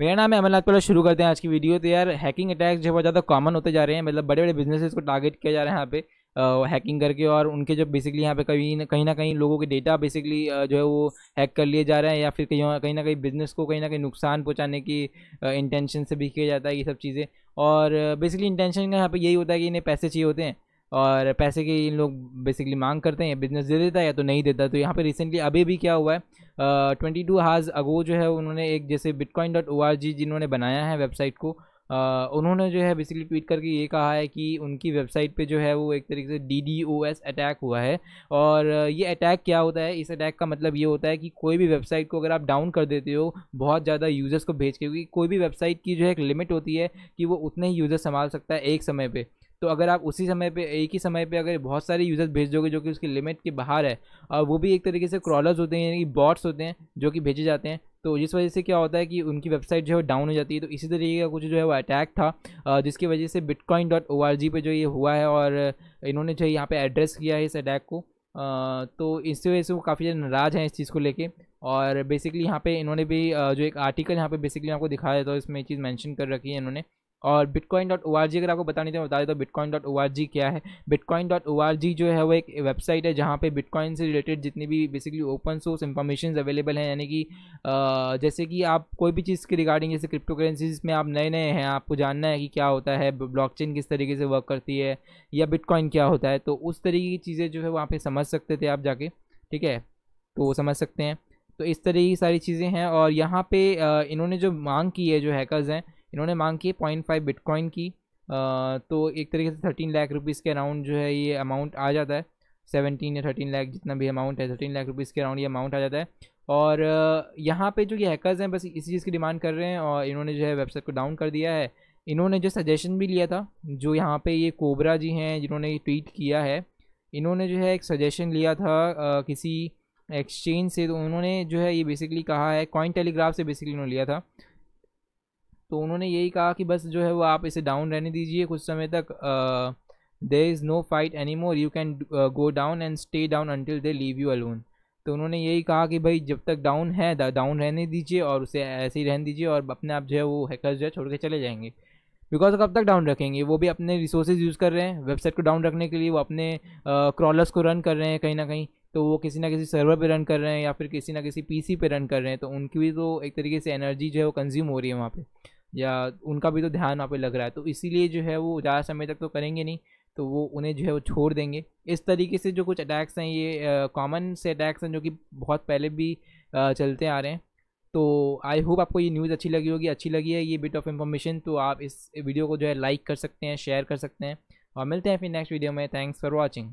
मेरा नाम है अमरनाथ पहले शुरू करते हैं आज की वीडियो तो यार हैकिंग अटैक जो बहुत ज़्यादा कॉमन होते जा रहे हैं मतलब बड़े बड़े बिजनेसेस को टारगेट किया जा रहा है यहाँ पे हैकिंग करके और उनके जो बेसिकली यहाँ पे कहीं कहीं ना कहीं लोगों के डेटा बेसिकली जो है वो हैक कर लिए जा रहे हैं या फिर कहीं कहीं ना कहीं बिजनेस को कहीं ना कहीं नुकसान पहुँचाने की इंटेंशन से भी किया जाता है ये सब चीज़ें और बेसिकली इंटेंशन का यहाँ पर यही होता है कि इन्हें पैसे चाहिए होते हैं और पैसे की इन लोग बेसिकली मांग करते हैं बिज़नेस दे देता है या तो नहीं देता तो यहाँ पे रिसेंटली अभी भी क्या हुआ है ट्वेंटी टू हार्स अगो जो है उन्होंने एक जैसे bitcoin dot O R G जिन्होंने बनाया है वेबसाइट को आ, उन्होंने जो है बेसिकली ट्वीट करके ये कहा है कि उनकी वेबसाइट पे जो है वो एक तरीके से D D O S attack हुआ है और ये अटैक क्या होता है इस अटैक का मतलब ये होता है कि कोई भी वेबसाइट को अगर आप डाउन कर देते हो बहुत ज़्यादा यूज़र्स को भेज के क्योंकि कोई भी वेबसाइट की जो है एक लिमिट होती है कि वो उतने ही यूज़र्स संभाल सकता है एक समय पर तो अगर आप उसी समय पे एक ही समय पे अगर बहुत सारे यूज़र्स भेज दोगे जो कि उसकी लिमिट के बाहर है और वो भी एक तरीके से क्रॉलर्स होते हैं यानी कि बॉट्स होते हैं जो कि भेजे जाते हैं तो जिस वजह से क्या होता है कि उनकी वेबसाइट जो है डाउन हो जाती है तो इसी तरीके का कुछ जो है वो अटैक था जिसकी वजह से bitcoin dot O R G पर जो ये हुआ है और इन्होंने जो है यहाँ पर एड्रेस किया है इस अटैक को तो इस वजह से वो काफ़ी ज़्यादा नाराज़ हैं इस चीज़ को लेकर और बेसिकली यहाँ पे इन्होंने भी जो एक आर्टिकल यहाँ पे बेसिकली आपको दिखाया था तो इसमें चीज़ मेंशन कर रखी है इन्होंने और bitcoin dot O R G अगर आपको बतानी तो बता देता हूँ bitcoin dot O R G क्या है bitcoin dot O R G जो है वो एक वेबसाइट है जहाँ पे बिटकॉइन से रिलेटेड जितनी भी basically open source information available हैं यानी कि जैसे कि आप कोई भी चीज़ के रिगार्डिंग जैसे क्रिप्टो करेंसीज में आप नए नए हैं आपको जानना है कि क्या होता है चेन किस तरीके से वर्क करती है या बिटकॉइन क्या होता है तो उस तरीके की चीज़ें जो है वहाँ पर समझ सकते थे आप जाके ठीक है तो वो समझ सकते हैं तो इस तरह की सारी चीज़ें हैं और यहाँ पे इन्होंने जो मांग की है जो हैकर्स हैं इन्होंने मांग की पॉइंट फाइव बिटकॉइन की तो एक तरीके से थर्टीन लाख रुपीज़ के अराउंड जो है ये अमाउंट आ जाता है सेवनटीन या थर्टीन लाख जितना भी अमाउंट है थर्टीन लाख रुपीज़ के अराउंड ये अमाउंट आ जाता है और यहाँ पे जो ये हैकर्स हैं बस इसी चीज़ की डिमांड कर रहे हैं और इन्होंने जो है वेबसाइट को डाउन कर दिया है इन्होंने जो सजेशन भी लिया था जो यहाँ पे ये कोबरा जी हैं जिन्होंने ट्वीट किया है इन्होंने जो है एक सजेशन लिया था आ, किसी एक्सचेंज से तो उन्होंने जो है ये बेसिकली कहा है कॉइन टेलीग्राफ से बेसिकली उन्होंने लिया था तो उन्होंने यही कहा कि बस जो है वो आप इसे डाउन रहने दीजिए कुछ समय तक there is no fight any more you can go down and stay down until they leave you alone तो उन्होंने यही कहा कि भाई जब तक डाउन है डाउन रहने दीजिए और उसे ऐसे ही रहने दीजिए और अपने आप जो है वो हैकर्स जो है छोड़ के चले जाएंगे बिकॉज कब तक डाउन रखेंगे वो भी अपने रिसोर्सेज यूज़ कर रहे हैं वेबसाइट को डाउन रखने के लिए वो अपने क्रॉलर्स को रन कर रहे हैं कहीं ना कहीं तो वो किसी ना किसी सर्वर पे रन कर रहे हैं या फिर किसी ना किसी पीसी पे रन कर रहे हैं तो उनकी भी तो एक तरीके से एनर्जी जो है वो कंज्यूम हो रही है वहाँ पर या उनका भी तो ध्यान वहाँ पे लग रहा है तो इसीलिए जो है वो ज़्यादा समय तक तो करेंगे नहीं तो वो उन्हें जो है वो छोड़ देंगे इस तरीके से जो कुछ अटैक्स हैं ये कॉमन से अटैक्स हैं जो कि बहुत पहले भी आ, चलते आ रहे हैं तो आई होप आपको ये न्यूज़ अच्छी लगी होगी अच्छी लगी है ये बिट ऑफ इन्फॉर्मेशन तो आप इस वीडियो को जो है लाइक कर सकते हैं शेयर कर सकते हैं और मिलते हैं फिर नेक्स्ट वीडियो में थैंक्स फॉर वॉचिंग